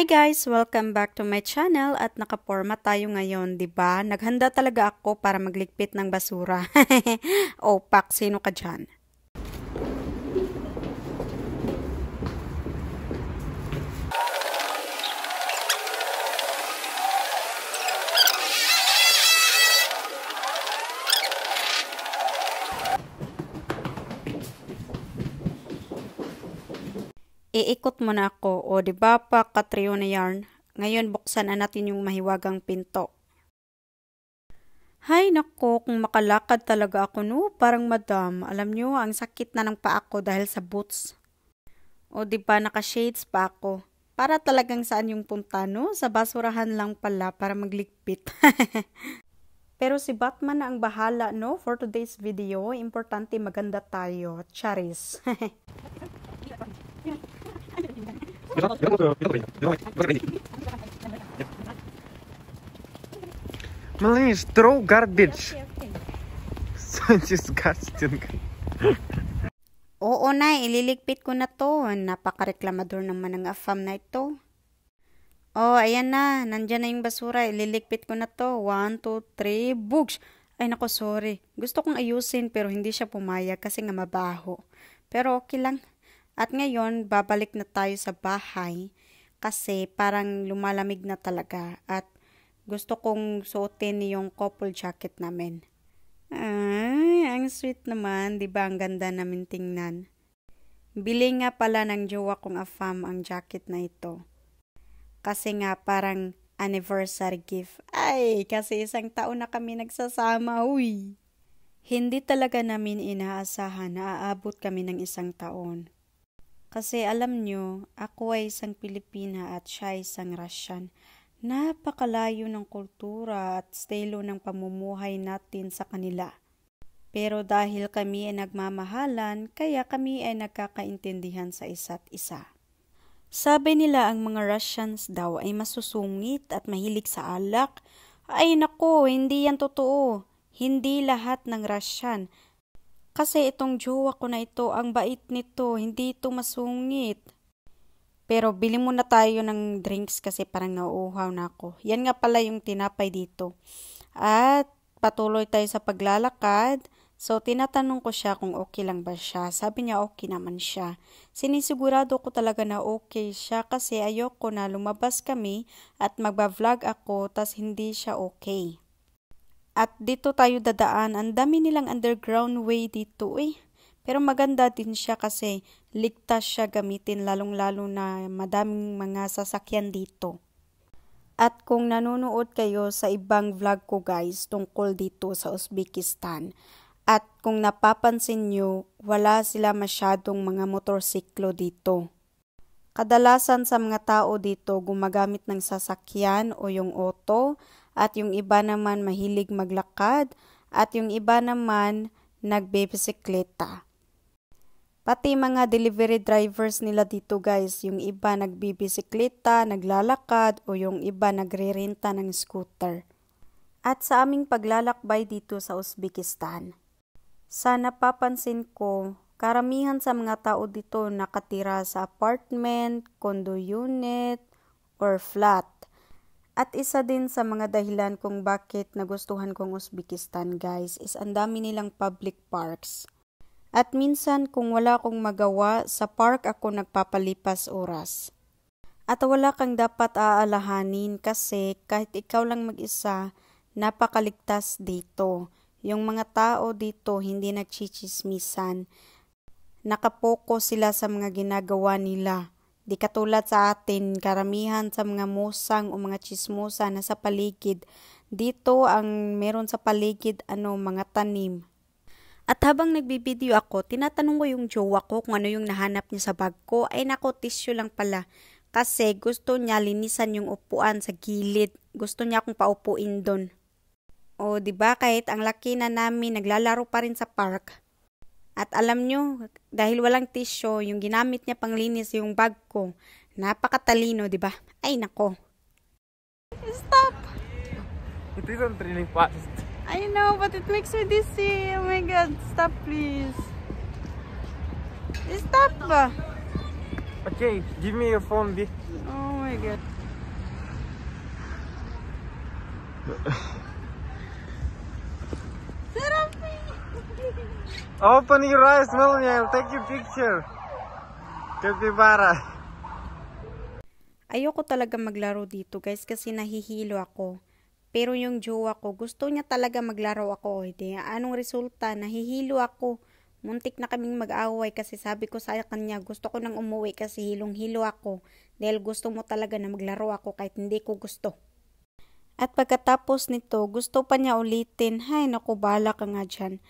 Hi guys! Welcome back to my channel at nakaporma tayo ngayon, ba? Diba? Naghanda talaga ako para magligpit ng basura. Opak, sino ka dyan? Iikot mo na ako, o di ba pa katrio na yarn? Ngayon buksan na natin yung mahiwagang pinto. Hay nako, kung makalakad talaga ako no, parang madam, alam nyo, ang sakit na ng paa ko dahil sa boots. O di ba naka-shades pa ako? Para talagang saan yung punta no? Sa basurahan lang pala para magligpit. Pero si Batman na ang bahala no for today's video. Importante maganda tayo. Charis. Малыш, throw garbage. So disgusting. Oo na, ililigpit ko na to. Napakareklamador naman ng afam na ito. Oh, ayan na. Nandyan na yung basura. Ililigpit ko na to. One, two, three, books. Ay nako, sorry. Gusto kong ayusin pero hindi siya pumayag kasi nga mabaho. Pero okay lang. At ngayon, babalik na tayo sa bahay kasi parang lumalamig na talaga at gusto kong suotin yung couple jacket namin. Ay, ang sweet naman. 'di ba Ang ganda namin tingnan. Bili nga pala ng jowa kong afam ang jacket na ito. Kasi nga parang anniversary gift. Ay, kasi isang taon na kami nagsasama, uy! Hindi talaga namin inaasahan na aabot kami ng isang taon. Kasi alam nyo, ako ay isang Pilipina at siya ay isang Russian. Napakalayo ng kultura at stilo ng pamumuhay natin sa kanila. Pero dahil kami ay nagmamahalan, kaya kami ay nagkakaintindihan sa isa't isa. Sabi nila ang mga Russians daw ay masusungit at mahilig sa alak. Ay nako, hindi yan totoo. Hindi lahat ng Russian kasi itong jowa ko na ito, ang bait nito, hindi ito masungit. Pero bili muna tayo ng drinks kasi parang nauuhaw na ako. Yan nga pala yung tinapay dito. At patuloy tayo sa paglalakad. So tinatanong ko siya kung okay lang ba siya. Sabi niya okay naman siya. Sinisigurado ko talaga na okay siya kasi ayoko na lumabas kami at magba-vlog ako tas hindi siya okay. At dito tayo dadaan. Ang dami nilang underground way dito eh. Pero maganda din siya kasi ligtas siya gamitin lalong-lalo na madaming mga sasakyan dito. At kung nanonood kayo sa ibang vlog ko guys tungkol dito sa Uzbekistan, at kung napapansin nyo, wala sila masyadong mga motorsiklo dito. Kadalasan sa mga tao dito gumagamit ng sasakyan o yung auto at yung iba naman mahilig maglakad, at yung iba naman nagbebisikleta. Pati mga delivery drivers nila dito guys, yung iba nagbibisikleta, naglalakad o yung iba nagrerenta ng scooter. At sa aming paglalakbay dito sa Uzbekistan. Sa napapansin ko, karamihan sa mga tao dito nakatira sa apartment, condo unit, or flat. At isa din sa mga dahilan kung bakit nagustuhan kong Uzbekistan guys is ang dami nilang public parks. At minsan kung wala akong magawa, sa park ako nagpapalipas oras. At wala kang dapat aalahanin kasi kahit ikaw lang mag-isa, napakaligtas dito. Yung mga tao dito hindi nagchichismisan. Nakapokus sila sa mga ginagawa nila. Di katulad sa atin, karamihan sa mga musang o mga chismosa na sa paligid. Dito ang meron sa paligid ano mga tanim. At habang nagbibideo ako, tinatanong ko yung jowa ko kung ano yung nahanap niya sa bag ko. Ay nako, tissue lang pala. Kasi gusto niya linisan yung upuan sa gilid. Gusto niya akong paupuin doon. O, di ba kahit ang laki na namin, naglalaro pa rin sa park. At alam nyo, dahil walang tissue, yung ginamit niya panglinis yung bag ko. Napakatalino, di ba? Ay, nako. Stop! It isn't really fast. I know, but it makes me dizzy. Oh my God, stop please. Stop Okay, give me your phone, B. Oh my God. Open your eyes, Millennial. Take your picture. Capybara. Ayoko talaga maglaro dito guys kasi nahihilo ako. Pero yung jowa ko, gusto niya talaga maglaro ako. Oh, hindi, anong resulta? Nahihilo ako. Muntik na kaming mag-away kasi sabi ko sa kanya, gusto ko nang umuwi kasi hilong-hilo ako. Dahil gusto mo talaga na maglaro ako kahit hindi ko gusto. At pagkatapos nito, gusto pa niya ulitin, hay naku, bala ka nga dyan.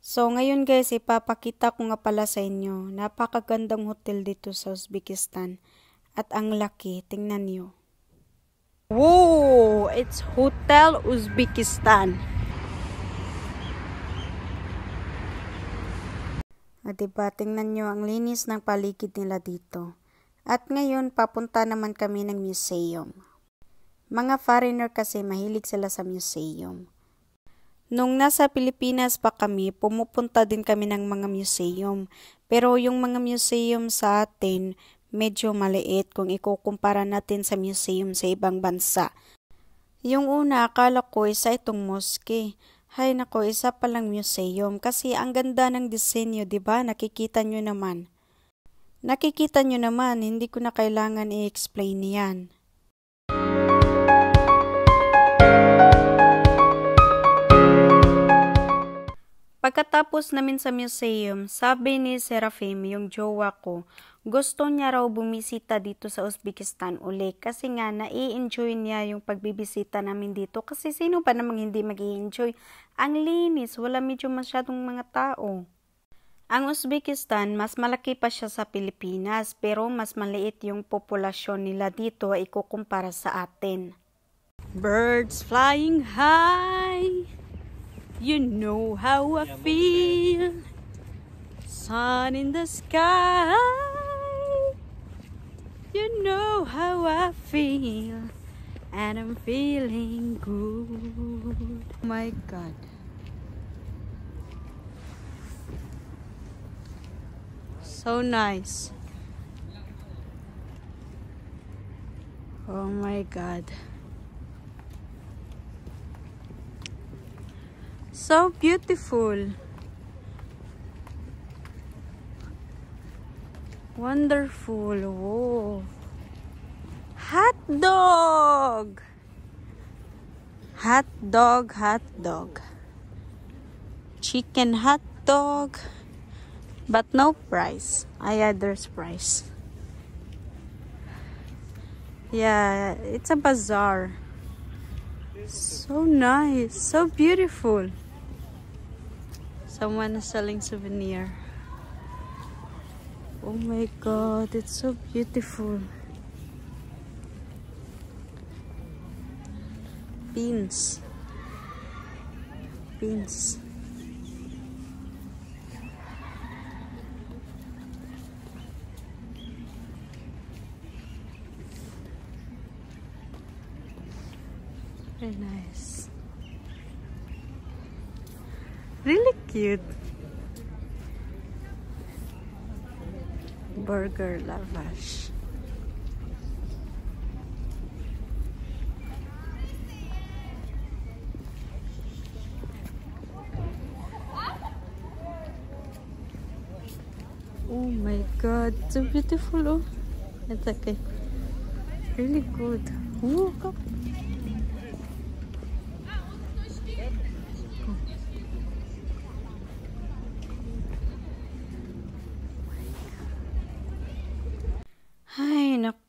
So, ngayon guys, ipapakita ko nga pala sa inyo. Napakagandang hotel dito sa Uzbekistan. At ang laki. Tingnan niyo. Woo! It's Hotel Uzbekistan. At ah, diba, tingnan nyo ang linis ng paligid nila dito. At ngayon, papunta naman kami ng museum. Mga foreigner kasi mahilig sila sa museum. Nung nasa Pilipinas pa kami, pumupunta din kami ng mga museum. Pero yung mga museum sa atin, medyo maliit kung ikukumpara natin sa museum sa ibang bansa. Yung una, akala ko isa itong mosque. Hay nako, isa palang museum kasi ang ganda ng disenyo, 'di ba? Nakikita nyo naman. Nakikita nyo naman, hindi ko na kailangan i-explain 'yan. Pagkatapos namin sa museum, sabi ni Serafim, yung jowa ko, gusto niya raw bumisita dito sa Uzbekistan uli kasi nga nai-enjoy niya yung pagbibisita namin dito kasi sino pa namang hindi mag enjoy Ang linis, wala medyo masyadong mga tao. Ang Uzbekistan, mas malaki pa siya sa Pilipinas pero mas maliit yung populasyon nila dito ay ikukumpara sa atin. Birds flying high! You know how I feel. Sun in the sky. You know how I feel. And I'm feeling good. Oh my God. So nice. Oh my God. So beautiful. Wonderful. Whoa. Hot dog. Hot dog, hot dog. Chicken hot dog. But no price. I add there's price. Yeah, it's a bazaar. So nice. So beautiful. Someone is selling souvenir. Oh my god, it's so beautiful. Pins. Pins. Very nice. cute. Burger lavash. Oh my god, so beautiful. Oh, it's okay. Really good. Ooh,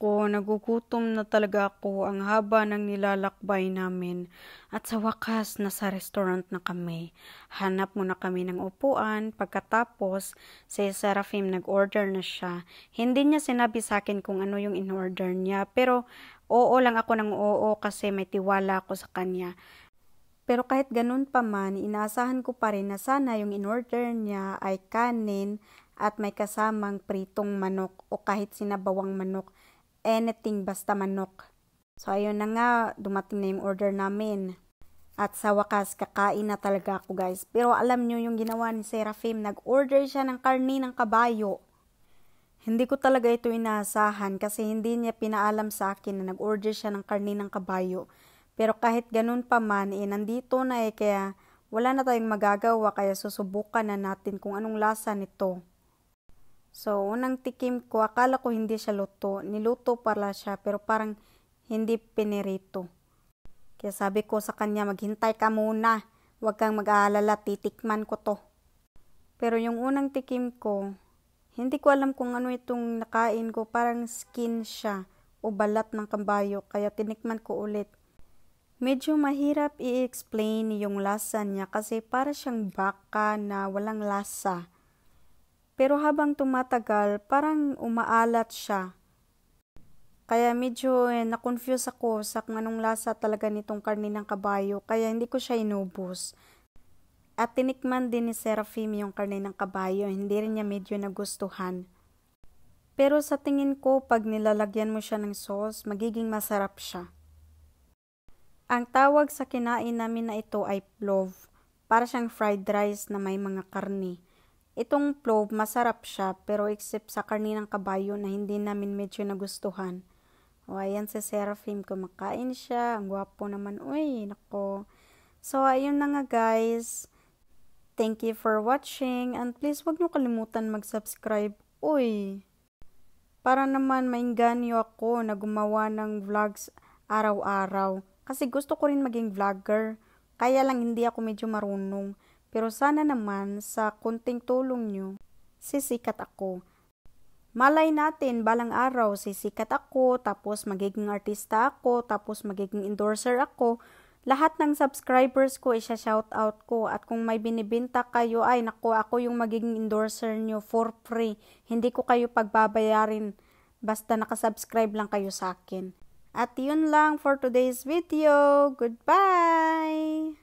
ko, nagugutom na talaga ako ang haba ng nilalakbay namin. At sa wakas, nasa restaurant na kami. Hanap muna kami ng upuan. Pagkatapos, si Seraphim nag-order na siya. Hindi niya sinabi sa akin kung ano yung in-order niya. Pero, oo lang ako ng oo kasi may tiwala ako sa kanya. Pero kahit ganun pa man, inaasahan ko pa rin na sana yung in-order niya ay kanin, at may kasamang pritong manok o kahit sinabawang manok anything basta manok. So ayun na nga, dumating na yung order namin. At sa wakas, kakain na talaga ako guys. Pero alam nyo yung ginawa ni Seraphim, nag-order siya ng karni ng kabayo. Hindi ko talaga ito inaasahan kasi hindi niya pinaalam sa akin na nag-order siya ng karni ng kabayo. Pero kahit ganun pa man, eh, nandito na eh kaya wala na tayong magagawa kaya susubukan na natin kung anong lasa nito. So, unang tikim ko, akala ko hindi siya luto. Niluto pala siya, pero parang hindi pinirito. Kaya sabi ko sa kanya, maghintay ka muna. Huwag kang mag-aalala, titikman ko to. Pero yung unang tikim ko, hindi ko alam kung ano itong nakain ko. Parang skin siya o balat ng kambayo, kaya tinikman ko ulit. Medyo mahirap i-explain yung lasa niya kasi para siyang baka na walang lasa pero habang tumatagal, parang umaalat siya. Kaya medyo eh, na-confuse ako sa kung anong lasa talaga nitong karni ng kabayo, kaya hindi ko siya inubos. At tinikman din ni Seraphim yung karne ng kabayo, hindi rin niya medyo nagustuhan. Pero sa tingin ko, pag nilalagyan mo siya ng sauce, magiging masarap siya. Ang tawag sa kinain namin na ito ay plov, para siyang fried rice na may mga karni. Itong plove, masarap siya, pero except sa karni ng kabayo na hindi namin medyo nagustuhan. O, ayan si Seraphim, kumakain siya. Ang gwapo naman. Uy, nako. So, ayun na nga guys. Thank you for watching and please wag niyo kalimutan mag-subscribe. Uy! Para naman mainganyo ako na gumawa ng vlogs araw-araw. Kasi gusto ko rin maging vlogger. Kaya lang hindi ako medyo marunong. Pero sana naman sa kunting tulong nyo, sisikat ako. Malay natin, balang araw, sisikat ako, tapos magiging artista ako, tapos magiging endorser ako. Lahat ng subscribers ko, isa shoutout ko. At kung may binibinta kayo, ay nako, ako yung magiging endorser nyo for free. Hindi ko kayo pagbabayarin. Basta nakasubscribe lang kayo sa akin. At yun lang for today's video. Goodbye!